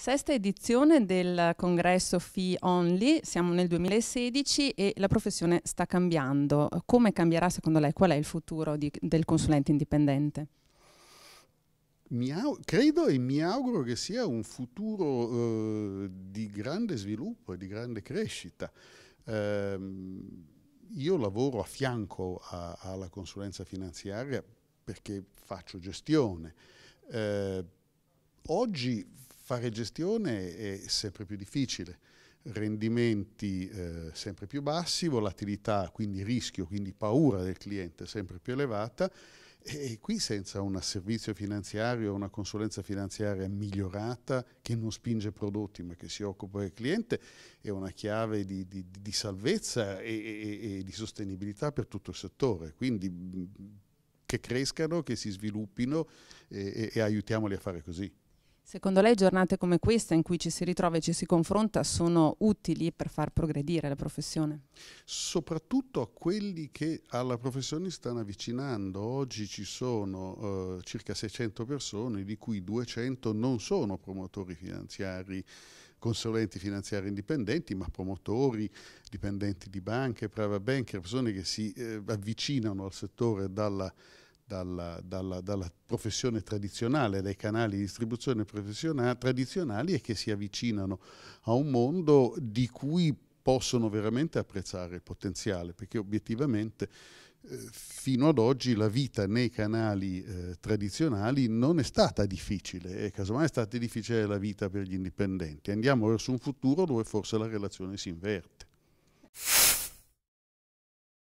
Sesta edizione del congresso Fee Only, siamo nel 2016 e la professione sta cambiando. Come cambierà secondo lei? Qual è il futuro di, del consulente indipendente? credo e mi auguro che sia un futuro eh, di grande sviluppo e di grande crescita. Eh, io lavoro a fianco a, alla consulenza finanziaria perché faccio gestione. Eh, oggi Fare gestione è sempre più difficile, rendimenti eh, sempre più bassi, volatilità, quindi rischio, quindi paura del cliente sempre più elevata e qui senza un servizio finanziario, una consulenza finanziaria migliorata che non spinge prodotti ma che si occupa del cliente è una chiave di, di, di salvezza e, e, e, di sostenibilità per tutto il settore. Quindi mm, che crescano, che si sviluppino e, e aiutiamoli a fare così. Secondo lei giornate come questa in cui ci si ritrova e ci si confronta sono utili per far progredire la professione? Soprattutto a quelli che alla professione stanno avvicinando. Oggi ci sono eh, circa 600 persone, di cui 200 non sono promotori finanziari, consulenti finanziari indipendenti, ma promotori, dipendenti di banche, private banker, persone che si eh, avvicinano al settore dalla dalla, dalla, dalla, professione tradizionale, dai canali di distribuzione tradizionali e che si avvicinano a un mondo di cui possono veramente apprezzare il potenziale, perché obiettivamente eh, fino ad oggi la vita nei canali eh, tradizionali non è stata difficile e casomai è stata difficile la vita per gli indipendenti. Andiamo verso un futuro dove forse la relazione si inverte.